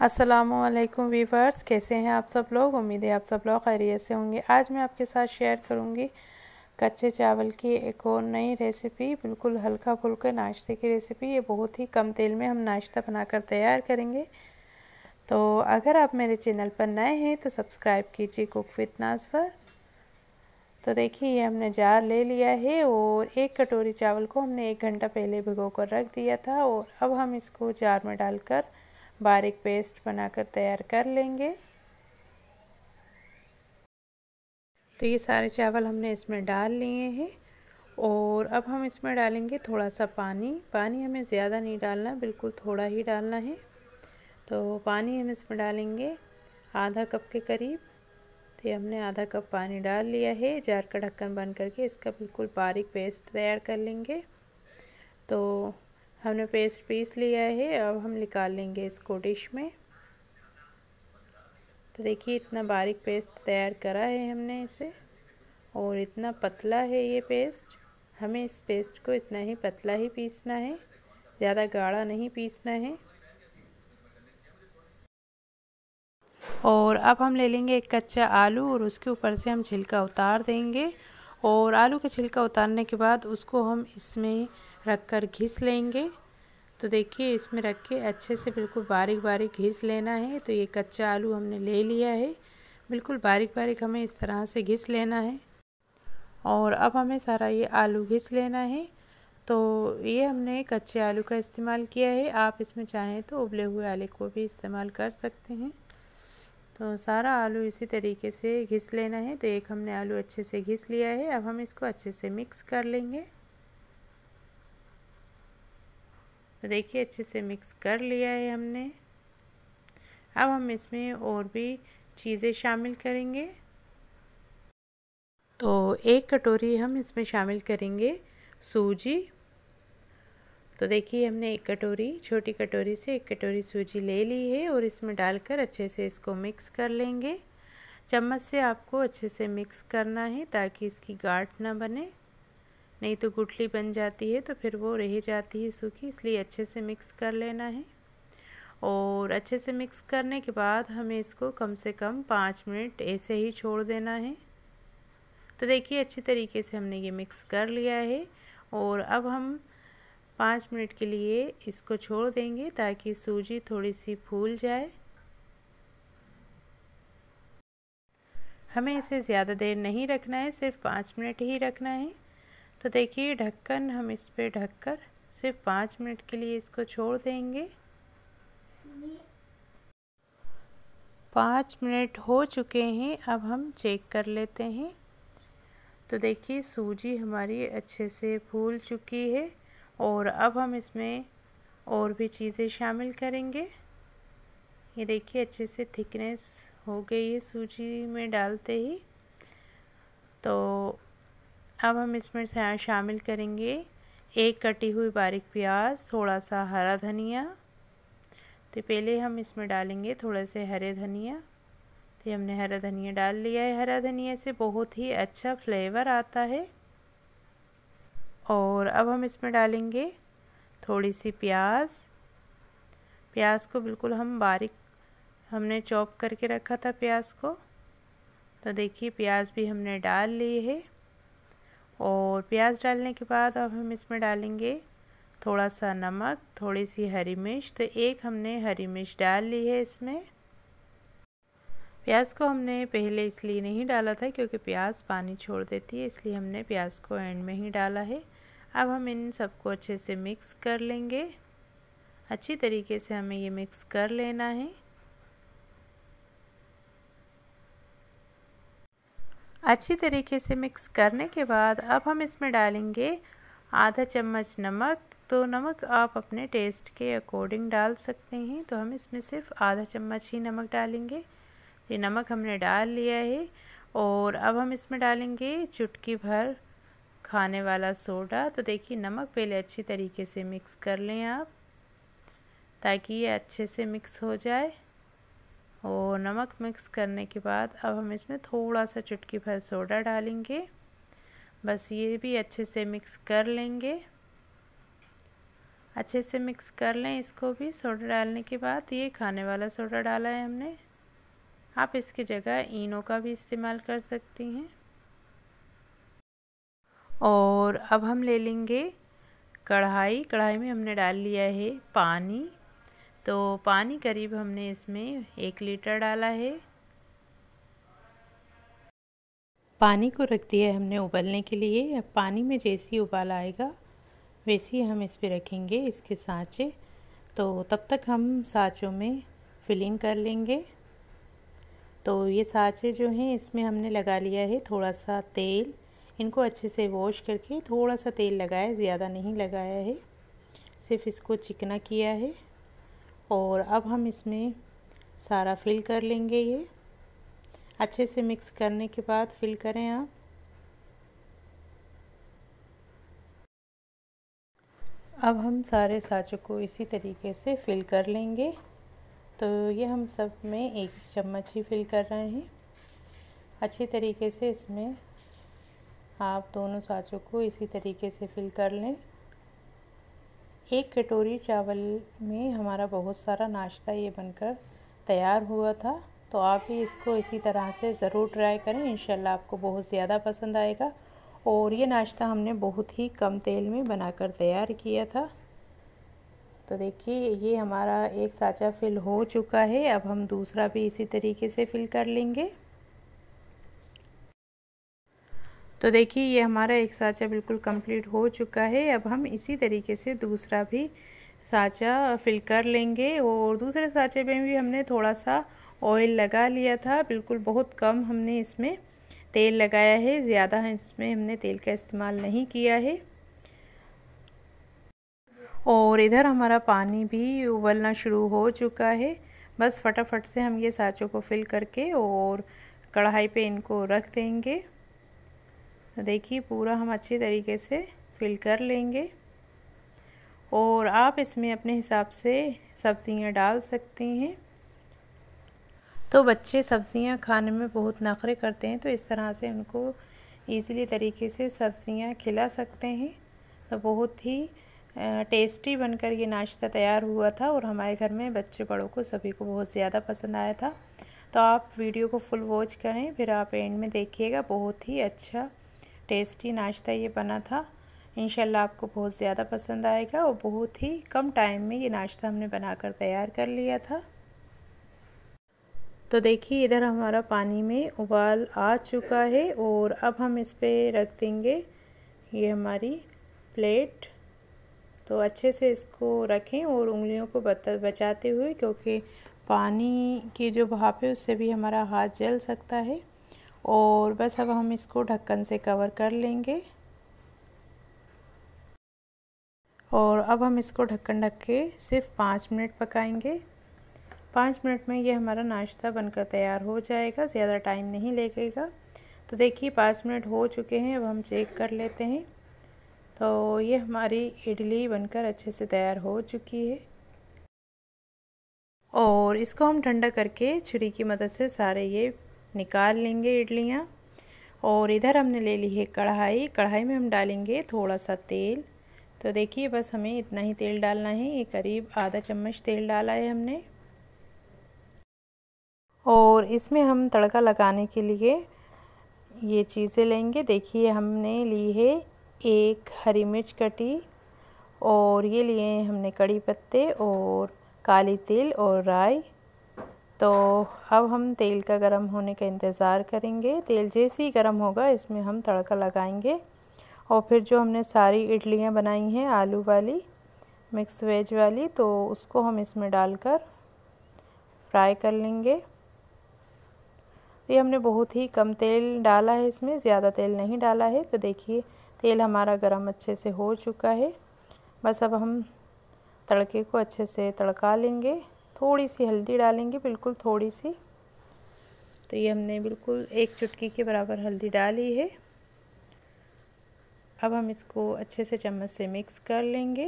असलकुम वीवर्स कैसे हैं आप सब लोग उम्मीद है आप सब लोग खैरियत से होंगे आज मैं आपके साथ शेयर करूंगी कच्चे चावल की एक और नई रेसिपी बिल्कुल हल्का फुल्के नाश्ते की रेसिपी ये बहुत ही कम तेल में हम नाश्ता बनाकर तैयार करेंगे तो अगर आप मेरे चैनल पर नए हैं तो सब्सक्राइब कीजिए कुक विथ नाजफर तो देखिए ये हमने जार ले लिया है और एक कटोरी चावल को हमने एक घंटा पहले भिगो कर रख दिया था और अब हम इसको जार में डालकर बारीक पेस्ट बनाकर तैयार कर लेंगे तो ये सारे चावल हमने इसमें डाल लिए हैं और अब हम इसमें डालेंगे थोड़ा सा पानी पानी हमें ज़्यादा नहीं डालना बिल्कुल थोड़ा ही डालना है तो पानी हम इसमें डालेंगे आधा कप के करीब तो हमने आधा कप पानी डाल लिया है जार का ढक्कन बंद करके इसका बिल्कुल बारीक पेस्ट तैयार कर लेंगे तो हमने पेस्ट पीस लिया है अब हम निकाल लेंगे इसको डिश में तो देखिए इतना बारीक पेस्ट तैयार करा है हमने इसे और इतना पतला है ये पेस्ट हमें इस पेस्ट को इतना ही पतला ही पीसना है ज़्यादा गाढ़ा नहीं पीसना है और अब हम ले लेंगे एक कच्चा आलू और उसके ऊपर से हम छिलका उतार देंगे और आलू का छिलका उतारने के बाद उसको हम इसमें रख कर घिस लेंगे तो देखिए इसमें रख के अच्छे से बिल्कुल बारीक बारीक घिस लेना है तो ये कच्चा आलू हमने ले लिया है बिल्कुल बारीक बारीक हमें इस तरह से घिस लेना है और अब हमें सारा ये आलू घिस लेना है तो ये हमने कच्चे आलू का इस्तेमाल किया है आप इसमें चाहें तो उबले हुए आलू को भी इस्तेमाल कर सकते हैं तो सारा आलू इसी तरीके से घिस लेना है तो एक हमने आलू अच्छे से घिस लिया है अब हम इसको अच्छे से मिक्स कर लेंगे तो देखिए अच्छे से मिक्स कर लिया है हमने अब हम इसमें और भी चीज़ें शामिल करेंगे तो एक कटोरी हम इसमें शामिल करेंगे सूजी तो देखिए हमने एक कटोरी छोटी कटोरी से एक कटोरी सूजी ले ली है और इसमें डालकर अच्छे से इसको मिक्स कर लेंगे चम्मच से आपको अच्छे से मिक्स करना है ताकि इसकी गांठ ना बने नहीं तो गुठली बन जाती है तो फिर वो रह जाती है सूखी इसलिए अच्छे से मिक्स कर लेना है और अच्छे से मिक्स करने के बाद हमें इसको कम से कम पाँच मिनट ऐसे ही छोड़ देना है तो देखिए अच्छे तरीके से हमने ये मिक्स कर लिया है और अब हम पाँच मिनट के लिए इसको छोड़ देंगे ताकि सूजी थोड़ी सी फूल जाए हमें इसे ज़्यादा देर नहीं रखना है सिर्फ पाँच मिनट ही रखना है तो देखिए ढक्कन हम इस पर ढक कर सिर्फ पाँच मिनट के लिए इसको छोड़ देंगे पाँच मिनट हो चुके हैं अब हम चेक कर लेते हैं तो देखिए सूजी हमारी अच्छे से फूल चुकी है और अब हम इसमें और भी चीज़ें शामिल करेंगे ये देखिए अच्छे से थिकनेस हो गई है सूजी में डालते ही तो अब हम इसमें शामिल करेंगे एक कटी हुई बारीक प्याज थोड़ा सा हरा धनिया तो पहले हम इसमें डालेंगे थोड़े से हरे धनिया तो हमने हरा धनिया डाल लिया है हरा धनिया से बहुत ही अच्छा फ्लेवर आता है और अब हम इसमें डालेंगे थोड़ी सी प्याज प्याज को बिल्कुल हम बारीक हमने चॉप करके रखा था प्याज को तो देखिए प्याज भी हमने डाल लिए है और प्याज डालने के बाद अब हम इसमें डालेंगे थोड़ा सा नमक थोड़ी सी हरी मिर्च तो एक हमने हरी मिर्च डाल ली है इसमें प्याज को हमने पहले इसलिए नहीं डाला था क्योंकि प्याज पानी छोड़ देती है इसलिए हमने प्याज को एंड में ही डाला है अब हम इन सबको अच्छे से मिक्स कर लेंगे अच्छी तरीके से हमें ये मिक्स कर लेना है अच्छी तरीके से मिक्स करने के बाद अब हम इसमें डालेंगे आधा चम्मच नमक तो नमक आप अपने टेस्ट के अकॉर्डिंग डाल सकते हैं तो हम इसमें सिर्फ आधा चम्मच ही नमक डालेंगे ये नमक हमने डाल लिया है और अब हम इसमें डालेंगे चुटकी भर खाने वाला सोडा तो देखिए नमक पहले अच्छी तरीके से मिक्स कर लें आप ताकि ये अच्छे से मिक्स हो जाए और नमक मिक्स करने के बाद अब हम इसमें थोड़ा सा चुटकी भर सोडा डालेंगे बस ये भी अच्छे से मिक्स कर लेंगे अच्छे से मिक्स कर लें इसको भी सोडा डालने के बाद ये खाने वाला सोडा डाला है हमने आप इसकी जगह इनो का भी इस्तेमाल कर सकती हैं और अब हम ले लेंगे कढ़ाई कढ़ाई में हमने डाल लिया है पानी तो पानी करीब हमने इसमें एक लीटर डाला है पानी को रख दिया हमने उबलने के लिए पानी में जैसी उबाल आएगा वैसे ही हम इस पर रखेंगे इसके साँचे तो तब तक हम साँचों में फिलिंग कर लेंगे तो ये साँचे जो हैं इसमें हमने लगा लिया है थोड़ा सा तेल इनको अच्छे से वॉश करके थोड़ा सा तेल लगाया ज़्यादा नहीं लगाया है सिर्फ इसको चिकना किया है और अब हम इसमें सारा फिल कर लेंगे ये अच्छे से मिक्स करने के बाद फिल करें आप अब हम सारे साँचों को इसी तरीके से फिल कर लेंगे तो ये हम सब में एक चम्मच ही फिल कर रहे हैं अच्छी तरीके से इसमें आप दोनों साँचों को इसी तरीके से फिल कर लें एक कटोरी चावल में हमारा बहुत सारा नाश्ता ये बनकर तैयार हुआ था तो आप भी इसको इसी तरह से ज़रूर ट्राई करें इन आपको बहुत ज़्यादा पसंद आएगा और ये नाश्ता हमने बहुत ही कम तेल में बनाकर तैयार किया था तो देखिए ये हमारा एक साँचा फिल हो चुका है अब हम दूसरा भी इसी तरीके से फिल कर लेंगे तो देखिए ये हमारा एक साँचा बिल्कुल कंप्लीट हो चुका है अब हम इसी तरीके से दूसरा भी साँचा फिल कर लेंगे और दूसरे साँचे में भी हमने थोड़ा सा ऑयल लगा लिया था बिल्कुल बहुत कम हमने इसमें तेल लगाया है ज़्यादा इसमें हमने तेल का इस्तेमाल नहीं किया है और इधर हमारा पानी भी उबलना शुरू हो चुका है बस फटाफट से हम ये साँचों को फिल करके और कढ़ाई पे इनको रख देंगे तो देखिए पूरा हम अच्छी तरीके से फिल कर लेंगे और आप इसमें अपने हिसाब से सब्ज़ियाँ डाल सकते हैं तो बच्चे सब्ज़ियाँ खाने में बहुत नखरे करते हैं तो इस तरह से उनको ईज़िली तरीके से सब्ज़ियाँ खिला सकते हैं तो बहुत ही टेस्टी बनकर ये नाश्ता तैयार हुआ था और हमारे घर में बच्चे बड़ों को सभी को बहुत ज़्यादा पसंद आया था तो आप वीडियो को फुल वॉच करें फिर आप एंड में देखिएगा बहुत ही अच्छा टेस्टी नाश्ता ये बना था इनशाला आपको बहुत ज़्यादा पसंद आएगा और बहुत ही कम टाइम में ये नाश्ता हमने बनाकर तैयार कर लिया था तो देखिए इधर हमारा पानी में उबाल आ चुका है और अब हम इस पर रख देंगे ये हमारी प्लेट तो अच्छे से इसको रखें और उंगलियों को बचाते हुए क्योंकि पानी की जो भाप है उससे भी हमारा हाथ जल सकता है और बस अब हम इसको ढक्कन से कवर कर लेंगे और अब हम इसको ढक्कन ढक के सिर्फ पाँच मिनट पकाएंगे पाँच मिनट में ये हमारा नाश्ता बनकर तैयार हो जाएगा ज़्यादा टाइम नहीं लगेगा तो देखिए पाँच मिनट हो चुके हैं अब हम चेक कर लेते हैं तो ये हमारी इडली बनकर अच्छे से तैयार हो चुकी है और इसको हम ठंडा करके छुरी की मदद से सारे ये निकाल लेंगे इडलियाँ और इधर हमने ले ली है कढ़ाई कढ़ाई में हम डालेंगे थोड़ा सा तेल तो देखिए बस हमें इतना ही तेल डालना है ये करीब आधा चम्मच तेल डाला है हमने और इसमें हम तड़का लगाने के लिए ये चीज़ें लेंगे देखिए हमने ली है एक हरी मिर्च कटी और ये लिए हमने कड़ी पत्ते और काली तिल और राई तो अब हम तेल का गरम होने का इंतज़ार करेंगे तेल जैसे ही गरम होगा इसमें हम तड़का लगाएंगे और फिर जो हमने सारी इडलियाँ बनाई हैं आलू वाली मिक्स वेज वाली तो उसको हम इसमें डालकर फ्राई कर लेंगे ये हमने बहुत ही कम तेल डाला है इसमें ज़्यादा तेल नहीं डाला है तो देखिए तेल हमारा गरम अच्छे से हो चुका है बस अब हम तड़के को अच्छे से तड़का लेंगे थोड़ी सी हल्दी डालेंगे बिल्कुल थोड़ी सी तो ये हमने बिल्कुल एक चुटकी के बराबर हल्दी डाली है अब हम इसको अच्छे से चम्मच से मिक्स कर लेंगे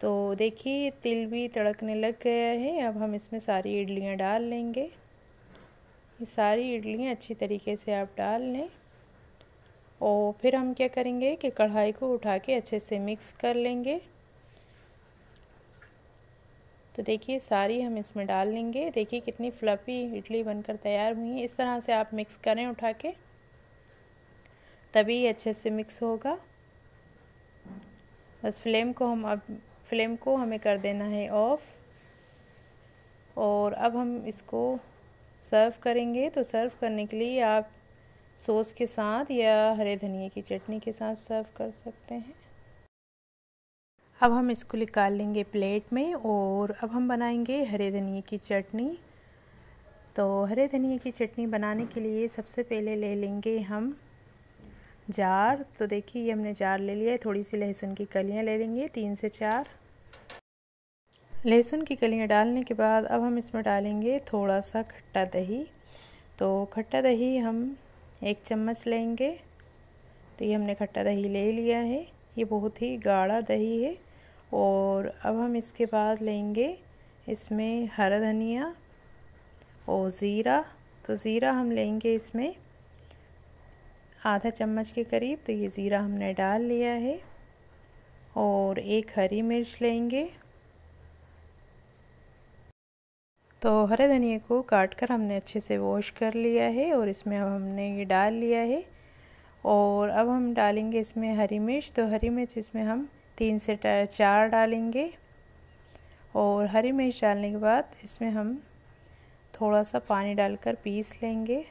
तो देखिए तिल भी तड़कने लग गया है अब हम इसमें सारी इडलियाँ डाल लेंगे ये सारी इडलियाँ अच्छी तरीके से आप डाल लें और फिर हम क्या करेंगे कि कढ़ाई को उठा के अच्छे से मिक्स कर लेंगे तो देखिए सारी हम इसमें डाल लेंगे देखिए कितनी फ्लफ़ी इडली बनकर तैयार हुई है इस तरह से आप मिक्स करें उठा के तभी अच्छे से मिक्स होगा बस फ्लेम को हम अब फ्लेम को हमें कर देना है ऑफ़ और अब हम इसको सर्व करेंगे तो सर्व करने के लिए आप सॉस के साथ या हरे धनिए की चटनी के साथ सर्व कर सकते हैं अब हम इसको निकाल लेंगे प्लेट में और अब हम बनाएंगे हरे धनिए की चटनी तो हरे धनिए की चटनी बनाने के लिए सबसे पहले ले लेंगे हम जार तो देखिए ये हमने जार ले लिया है थोड़ी सी लहसुन की कलियां ले लेंगे तीन से चार लहसुन की कलियां डालने के बाद अब हम इसमें डालेंगे थोड़ा सा खट्टा दही तो खट्टा दही हम एक चम्मच लेंगे तो ये हमने खट्टा दही ले लिया है ये बहुत ही गाढ़ा दही है और अब हम इसके बाद लेंगे इसमें हरा धनिया और ज़ीरा तो ज़ीरा हम लेंगे इसमें आधा चम्मच के करीब तो ये ज़ीरा हमने डाल लिया है और एक हरी मिर्च लेंगे तो हरे धनिया को काट कर हमने अच्छे से वॉश कर लिया है और इसमें अब हमने ये डाल लिया है और अब हम डालेंगे इसमें हरी मिर्च तो हरी मिर्च इसमें हम तीन से चार डालेंगे और हरी मिर्च डालने के बाद इसमें हम थोड़ा सा पानी डालकर पीस लेंगे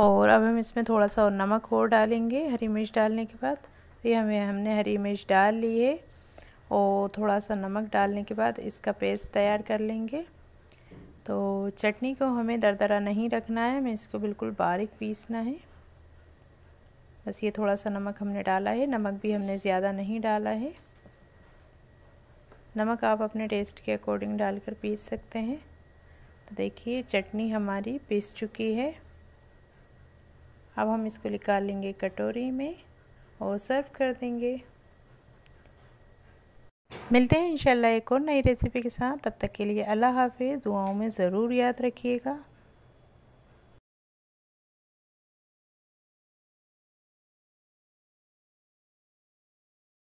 और अब हम इसमें थोड़ा सा और नमक और डालेंगे हरी मिर्च डालने के बाद ये हमें हमने हरी मिर्च डाल ली है और थोड़ा सा नमक डालने के बाद इसका पेस्ट तैयार कर लेंगे तो चटनी को हमें दरदरा नहीं रखना है हमें इसको बिल्कुल बारीक पीसना है बस ये थोड़ा सा नमक हमने डाला है नमक भी हमने ज़्यादा नहीं डाला है नमक आप अपने टेस्ट के अकॉर्डिंग डालकर पीस सकते हैं तो देखिए चटनी हमारी पीस चुकी है अब हम इसको निकाल लेंगे कटोरी में और सर्व कर देंगे मिलते हैं इंशाल्लाह एक और नई रेसिपी के साथ तब तक के लिए अल्लाह हाफिज़ दुआओं में ज़रूर याद रखिएगा